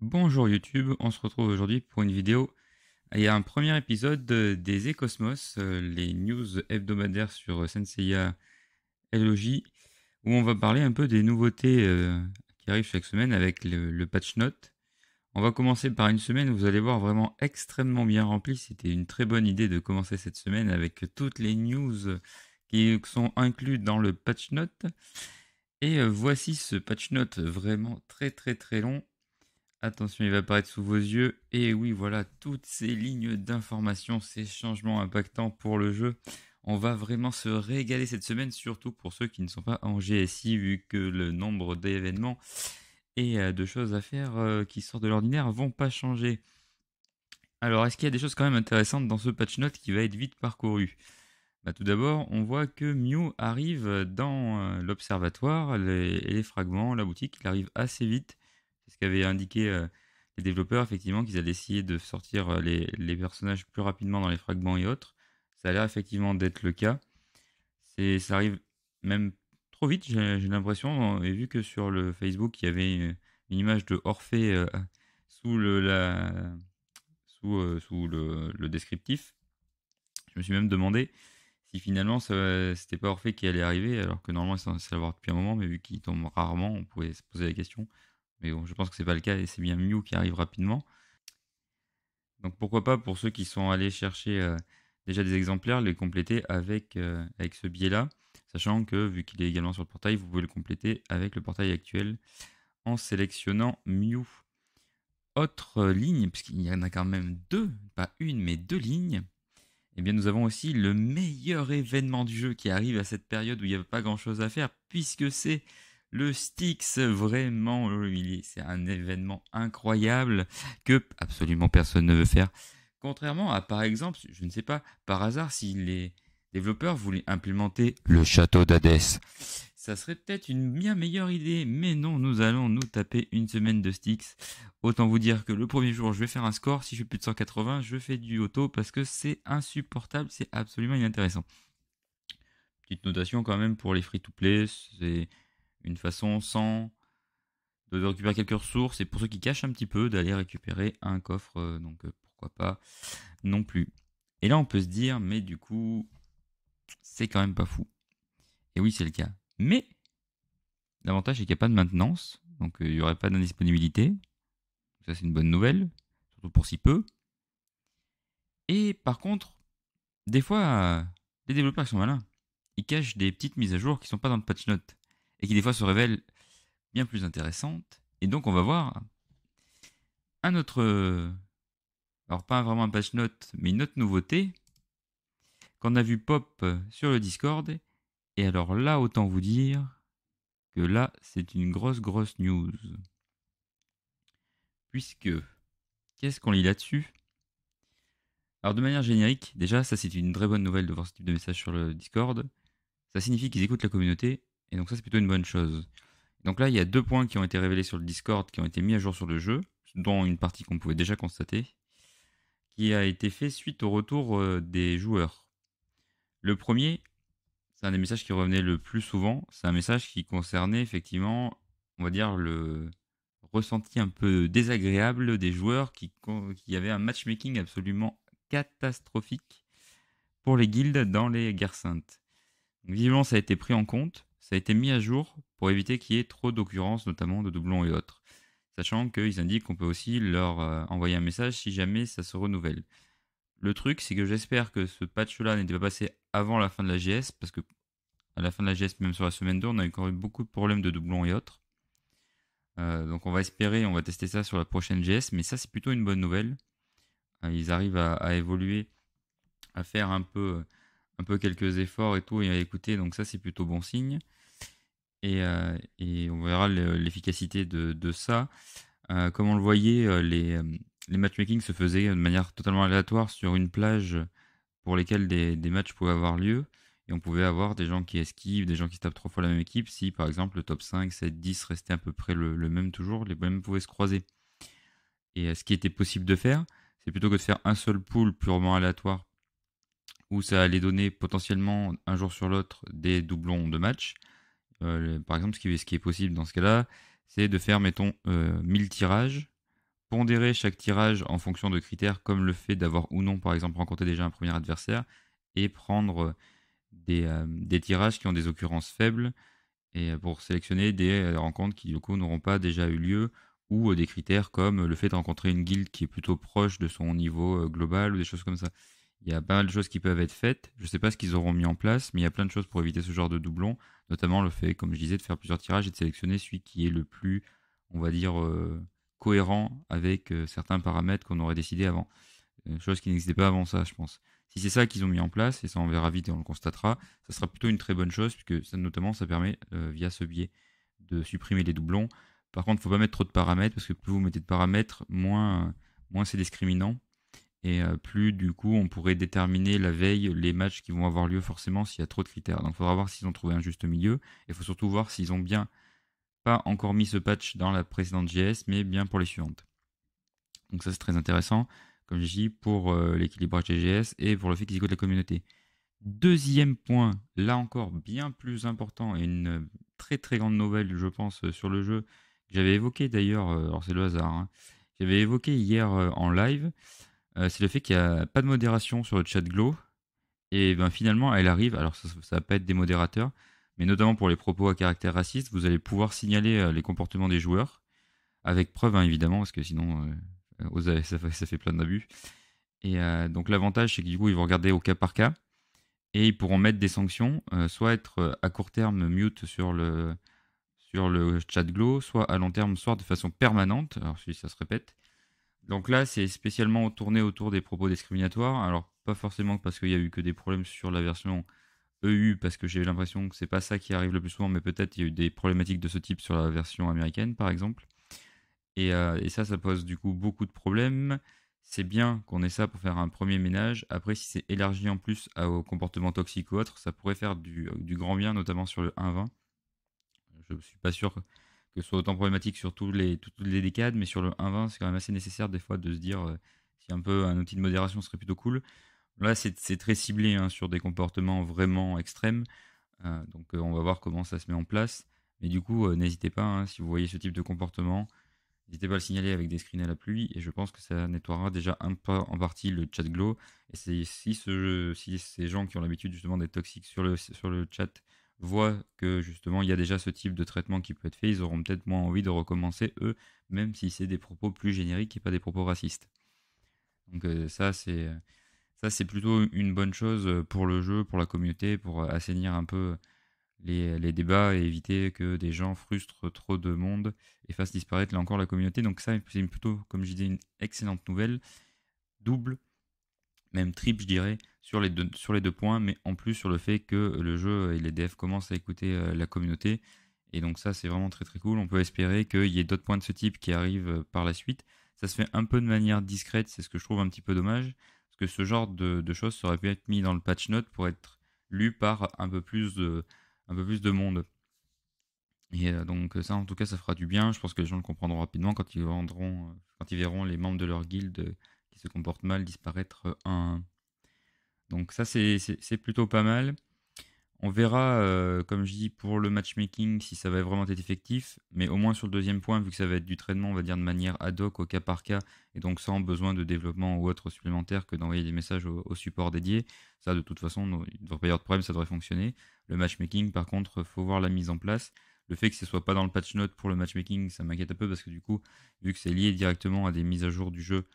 Bonjour YouTube, on se retrouve aujourd'hui pour une vidéo il a un premier épisode des Ecosmos, euh, les news hebdomadaires sur Senseiya LOJ, où on va parler un peu des nouveautés euh, qui arrivent chaque semaine avec le, patch note. On va commencer par une semaine, vous allez voir, vraiment extrêmement bien remplie. C'était une très bonne idée de commencer cette semaine avec toutes les news qui sont incluses dans le patch note. Et euh, voici ce patch note vraiment très très très long Attention, il va apparaître sous vos yeux. Et oui, voilà, toutes ces lignes d'informations, ces changements impactants pour le jeu. On va vraiment se régaler cette semaine, surtout pour ceux qui ne sont pas en GSI, vu que le nombre d'événements et euh, de choses à faire euh, qui sortent de l'ordinaire vont pas changer. Alors, est-ce qu'il y a des choses quand même intéressantes dans ce patch note qui va être vite parcouru bah, Tout d'abord, on voit que Mew arrive dans euh, l'observatoire, les fragments, la boutique, il arrive assez vite c'est ce qu'avaient indiqué euh, les développeurs, effectivement, qu'ils allaient essayer de sortir euh, les, personnages plus rapidement dans les fragments et autres. Ça a l'air effectivement d'être le cas. ça arrive même trop vite, j'ai, l'impression. Et vu que sur le Facebook, il y avait une, image de Orphée euh, sous, le, sous, le, descriptif, je me suis même demandé si finalement ce c'était pas Orphée qui allait arriver, alors que normalement ça, s'en va depuis un moment, mais vu qu'il tombe rarement, on pouvait se poser la question. Mais bon, je pense que c'est pas le cas et c'est bien Mew qui arrive rapidement. Donc pourquoi pas pour ceux qui sont allés chercher euh, déjà des exemplaires, les compléter avec, euh, avec ce biais-là, sachant que vu qu'il est également sur le portail, vous pouvez le compléter avec le portail actuel en sélectionnant Mew. Autre euh, ligne, puisqu'il y en a quand même deux, pas une mais deux lignes, eh bien nous avons aussi le meilleur événement du jeu qui arrive à cette période où il n'y a pas grand chose à faire, puisque c'est le Styx, vraiment, euh, c'est un événement incroyable que absolument personne ne veut faire. Contrairement à, par exemple, je ne sais pas, par hasard, si les développeurs voulaient implémenter le château d'Hadès. Ça serait peut-être une bien meilleure idée, mais non, nous allons nous taper une semaine de Styx. Autant vous dire que le premier jour, je vais faire un score. Si je fais plus de 180, je fais du auto parce que c'est insupportable, c'est absolument inintéressant. Petite notation quand même pour les free-to-play, c'est une façon sans de récupérer quelques ressources et pour ceux qui cachent un petit peu d'aller récupérer un coffre euh, donc euh, pourquoi pas non plus et là on peut se dire mais du coup c'est quand même pas fou et oui c'est le cas mais l'avantage c'est qu'il n'y a pas de maintenance donc euh, il n'y aurait pas d'indisponibilité ça c'est une bonne nouvelle surtout pour si peu et par contre des fois les développeurs sont malins ils cachent des petites mises à jour qui sont pas dans le patch note et qui des fois se révèlent bien plus intéressantes. Et donc on va voir un autre, euh, alors pas vraiment un patch note, mais une autre nouveauté qu'on a vu pop euh, sur le Discord. Et alors là, autant vous dire que là, c'est une grosse, grosse news. Puisque, qu'est-ce qu'on lit là-dessus alors de manière générique, déjà, ça c'est une très bonne nouvelle de voir ce type de message sur le Discord. Ça signifie qu'ils écoutent la communauté et donc ça, c'est plutôt une bonne chose. Donc là, il y a deux points qui ont été révélés sur le Discord, qui ont été mis à jour sur le jeu, dont une partie qu'on pouvait déjà constater, qui a été fait suite au retour euh, des joueurs. Le premier, c'est un des messages qui revenait le plus souvent, c'est un message qui concernait effectivement, on va dire, le ressenti un peu désagréable des joueurs qui, avaient un matchmaking absolument catastrophique pour les guildes dans les guerres saintes. Donc, visiblement, ça a été pris en compte ça a été mis à jour pour éviter qu'il y ait trop d'occurrences, notamment de doublons et autres. Sachant qu'ils indiquent qu'on peut aussi leur euh, envoyer un message si jamais ça se renouvelle. Le truc, c'est que j'espère que ce patch-là n'était pas passé avant la fin de la GS, parce que à la fin de la GS, même sur la semaine 2, on a encore eu beaucoup de problèmes de doublons et autres. Euh, donc on va espérer, on va tester ça sur la prochaine GS, mais ça c'est plutôt une bonne nouvelle. Euh, ils arrivent à évoluer, à faire un peu un peu quelques efforts et tout et à écouter. Donc ça, c'est plutôt bon signe. Et, euh, on verra l'efficacité de, ça. Euh, comme on le voyait, euh, les, matchmaking se faisaient de manière totalement aléatoire sur une plage pour lesquelles des, matchs pouvaient avoir lieu. Et on pouvait avoir des gens qui esquivent, des gens qui tapent trois fois la même équipe. Si par exemple le top 5, 7, 10 restait à peu près le, même toujours, les mêmes pouvaient se croiser. Et ce qui était possible de faire, c'est plutôt que de faire un seul pool purement aléatoire où ça allait donner potentiellement un jour sur l'autre des doublons de match. Euh, par exemple, ce qui, est possible dans ce cas-là, c'est de faire, mettons, 1000 euh, tirages, pondérer chaque tirage en fonction de critères comme le fait d'avoir ou non, par exemple, rencontré déjà un premier adversaire, et prendre des, euh, tirages qui ont des occurrences faibles, et pour sélectionner des rencontres qui, du coup, n'auront pas déjà eu lieu, ou des critères comme le fait de rencontrer une guilde qui est plutôt proche de son niveau global, ou des choses comme ça. Il y a pas mal de choses qui peuvent être faites. Je ne sais pas ce qu'ils auront mis en place, mais il y a plein de choses pour éviter ce genre de doublons, notamment le fait, comme je disais, de faire plusieurs tirages et de sélectionner celui qui est le plus, on va dire, euh, cohérent avec euh, certains paramètres qu'on aurait décidé avant. Euh, chose qui n'existait pas avant ça, je pense. Si c'est ça qu'ils ont mis en place, et ça on verra vite et on le constatera, ça sera plutôt une très bonne chose, puisque ça, notamment ça permet, via ce biais, de supprimer les doublons. Par contre, il ne faut pas mettre trop de paramètres, parce que plus vous mettez de paramètres, moins c'est discriminant et euh, plus du coup on pourrait déterminer la veille les matchs qui vont avoir lieu forcément s'il y a trop de critères. Donc il faudra voir s'ils ont trouvé un juste milieu et il faut surtout voir s'ils ont bien pas encore mis ce patch dans la précédente GS mais bien pour les suivantes. Donc ça c'est très intéressant comme je dis pour euh, l'équilibrage des GS et pour le fait qu'ils écoutent la communauté. Deuxième point, là encore bien plus important et une très très grande nouvelle je pense euh, sur le jeu j'avais évoqué d'ailleurs, alors c'est le hasard, hein, j'avais évoqué hier en live. Euh, c'est le fait qu'il n'y a pas de modération sur le chat Glow. Et ben, finalement, elle arrive, alors ça ne va pas être des modérateurs, mais notamment pour les propos à caractère raciste, vous allez pouvoir signaler euh, les comportements des joueurs, avec preuve hein, évidemment, parce que sinon, euh, ça, fait, plein d'abus. Et donc l'avantage, c'est qu'ils du ils vont regarder au cas par cas, et ils pourront mettre des sanctions, soit être à court terme mute sur le, sur le chat Glow, soit à long terme, soit de façon permanente, alors si ça se répète, donc là, c'est spécialement tourné autour des propos discriminatoires. Alors, pas forcément parce qu'il y a eu que des problèmes sur la version EU, parce que j'ai l'impression que c'est pas ça qui arrive le plus souvent, mais peut-être il y a eu des problématiques de ce type sur la version américaine, par exemple. Et, euh, ça, ça pose du coup beaucoup de problèmes. C'est bien qu'on ait ça pour faire un premier ménage. Après, si c'est élargi en plus aux comportements toxiques ou autres, ça pourrait faire du, du grand bien, notamment sur le 1.20. Je ne suis pas sûr que ce soit autant problématique sur tous les, toutes les décades, mais sur le 1,20, c'est quand même assez nécessaire des fois de se dire euh, si un peu un outil de modération serait plutôt cool. Là, c'est très ciblé hein, sur des comportements vraiment extrêmes. Euh, donc, euh, on va voir comment ça se met en place. Mais du coup, n'hésitez pas, hein, si vous voyez ce type de comportement, n'hésitez pas à le signaler avec des screens à la pluie. Et je pense que ça nettoiera déjà un peu en partie le chat glow. Et si, ce, si ces gens qui ont l'habitude justement d'être toxiques sur le, sur le chat voient que justement il y a déjà ce type de traitement qui peut être fait, ils auront peut-être moins envie de recommencer eux, même si c'est des propos plus génériques et pas des propos racistes. Donc euh, ça c'est ça c'est plutôt une bonne chose euh, pour le jeu, pour la communauté, pour euh, assainir un peu les, les, débats et éviter que des gens frustrent trop de monde et fassent disparaître là encore la communauté. Donc ça c'est plutôt, comme je disais, une excellente nouvelle, double même trip je dirais, sur les, deux, sur les deux points, mais en plus sur le fait que le jeu et les devs commencent à écouter euh, la communauté. Et donc ça, c'est vraiment très très cool. On peut espérer qu'il y ait d'autres points de ce type qui arrivent euh, par la suite. Ça se fait un peu de manière discrète, c'est ce que je trouve un petit peu dommage, parce que ce genre de, choses aurait pu être mis dans le patch note pour être lu par un peu plus de, un peu plus de monde. Et euh, donc ça, en tout cas, ça fera du bien. Je pense que les gens le comprendront rapidement quand ils, quand ils verront les membres de leur guild qui se comporte mal disparaître un Donc ça, c'est plutôt pas mal. On verra, euh, comme je dis, pour le matchmaking si ça va vraiment être effectif, mais au moins sur le deuxième point, vu que ça va être du traitement, on va dire de manière ad hoc, au cas par cas, et donc sans besoin de développement ou autre supplémentaire que d'envoyer des messages au, support dédié. Ça, de toute façon, il ne devrait pas y avoir de problème, ça devrait fonctionner. Le matchmaking, par contre, faut voir la mise en place. Le fait que ce soit pas dans le patch note pour le matchmaking, ça m'inquiète un peu parce que du coup, vu que c'est lié directement à des mises à jour du jeu,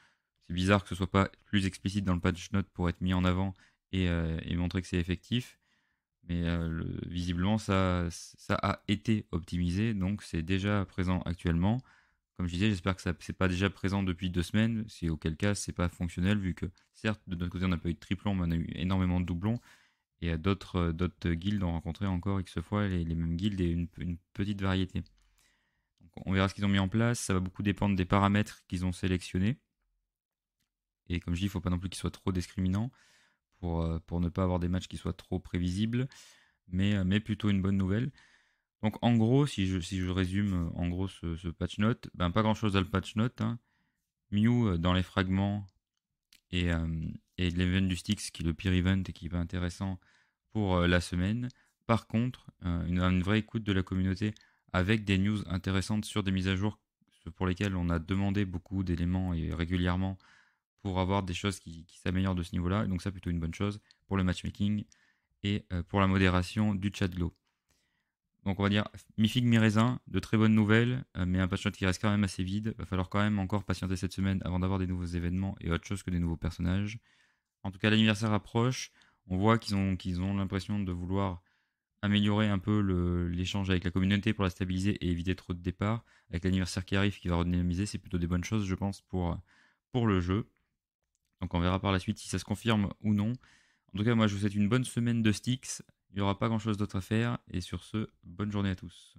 c'est bizarre que ce soit pas plus explicite dans le patch note pour être mis en avant et, euh, montrer que c'est effectif. Mais euh, visiblement, ça, a été optimisé, donc c'est déjà présent actuellement. Comme je disais, j'espère que ce n'est pas déjà présent depuis deux semaines, si auquel cas c'est pas fonctionnel, vu que certes, de notre côté, on n'a pas eu de triplons, mais on a eu énormément de doublons. Et euh, d'autres guildes ont rencontré encore X fois les, mêmes guildes et une, petite variété. on verra ce qu'ils ont mis en place, ça va beaucoup dépendre des paramètres qu'ils ont sélectionnés. Et comme je dis, il ne faut pas non plus qu'il soit trop discriminant pour, euh, pour ne pas avoir des matchs qui soient trop prévisibles, mais, euh, mais plutôt une bonne nouvelle. Donc en gros, si je, si je résume euh, en gros ce, patch note, ben pas grand chose à le patch note. Hein. Mew dans les fragments et, et l'event du Styx qui est le pire event et qui est pas intéressant pour la semaine. Par contre, une, une, vraie écoute de la communauté avec des news intéressantes sur des mises à jour pour lesquelles on a demandé beaucoup d'éléments et régulièrement pour avoir des choses qui, s'améliorent de ce niveau-là. Donc ça, plutôt une bonne chose pour le matchmaking et euh, pour la modération du chat glow. Donc on va dire mi figue mi raisin, de très bonnes nouvelles, euh, mais un patch note qui reste quand même assez vide. Va falloir quand même encore patienter cette semaine avant d'avoir des nouveaux événements et autre chose que des nouveaux personnages. En tout cas, l'anniversaire approche. On voit qu'ils ont qu'ils ont l'impression de vouloir améliorer un peu l'échange avec la communauté pour la stabiliser et éviter trop de départs. Avec l'anniversaire qui arrive, qui va redynamiser, c'est plutôt des bonnes choses, je pense, pour, pour le jeu. Donc on verra par la suite si ça se confirme ou non. En tout cas, moi je vous souhaite une bonne semaine de sticks. Il n'y aura pas grand chose d'autre à faire. Et sur ce, bonne journée à tous.